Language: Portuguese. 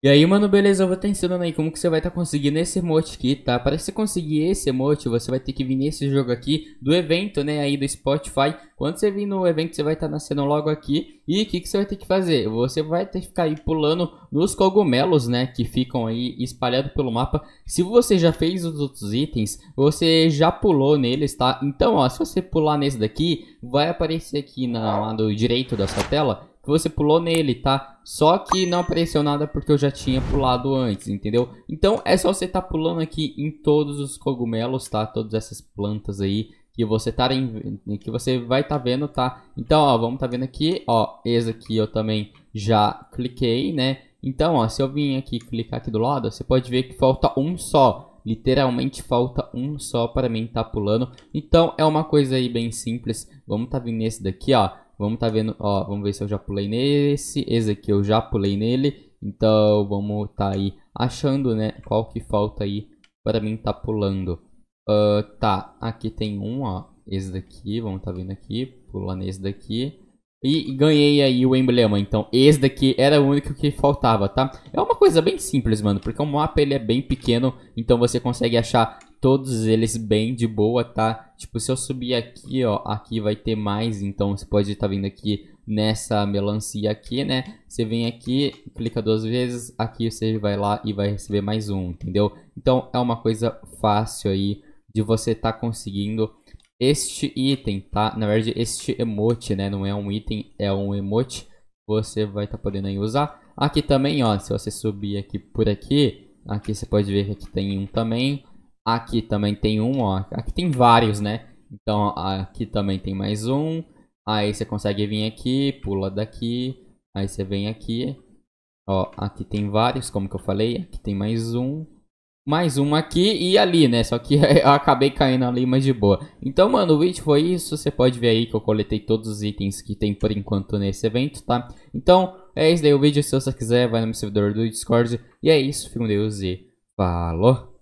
E aí, mano, beleza, eu vou estar ensinando aí como que você vai estar tá conseguindo esse emote aqui, tá? Para você conseguir esse emote, você vai ter que vir nesse jogo aqui do evento, né, aí do Spotify. Quando você vir no evento, você vai estar tá nascendo logo aqui. E o que, que você vai ter que fazer? Você vai ter que ficar aí pulando nos cogumelos, né, que ficam aí espalhados pelo mapa. Se você já fez os outros itens, você já pulou neles, tá? Então, ó, se você pular nesse daqui, vai aparecer aqui na, lá do direito da sua tela você pulou nele, tá? Só que não apareceu nada porque eu já tinha pulado antes, entendeu? Então é só você estar tá pulando aqui em todos os cogumelos, tá? Todas essas plantas aí que você tá que você vai estar tá vendo, tá? Então, ó, vamos tá vendo aqui, ó, esse aqui eu também já cliquei, né? Então, ó, se eu vim aqui clicar aqui do lado, você pode ver que falta um só, Literalmente falta um só para mim estar tá pulando. Então é uma coisa aí bem simples. Vamos tá vindo nesse daqui, ó. Vamos tá vendo, ó, vamos ver se eu já pulei nesse, esse aqui eu já pulei nele. Então, vamos tá aí achando, né, qual que falta aí para mim tá pulando. Uh, tá, aqui tem um, ó, esse daqui, vamos tá vendo aqui, pular nesse daqui. E ganhei aí o emblema, então esse daqui era o único que faltava, tá? É uma coisa bem simples, mano, porque o mapa ele é bem pequeno, então você consegue achar todos eles bem de boa, tá? Tipo, se eu subir aqui, ó, aqui vai ter mais, então você pode estar tá vindo aqui nessa melancia aqui, né? Você vem aqui, clica duas vezes, aqui você vai lá e vai receber mais um, entendeu? Então é uma coisa fácil aí de você estar tá conseguindo este item, tá? Na verdade, este emote, né? Não é um item, é um emote. Você vai estar tá podendo aí usar. Aqui também, ó, se você subir aqui por aqui, aqui você pode ver que aqui tem um também. Aqui também tem um, ó. Aqui tem vários, né? Então, aqui também tem mais um. Aí você consegue vir aqui, pula daqui. Aí você vem aqui. Ó, aqui tem vários, como que eu falei. Aqui tem mais um. Mais um aqui e ali, né? Só que eu acabei caindo ali, mas de boa. Então, mano, o vídeo foi isso. Você pode ver aí que eu coletei todos os itens que tem por enquanto nesse evento, tá? Então, é isso daí o vídeo. Se você quiser, vai no meu servidor do Discord. E é isso. Fico com Deus e falou!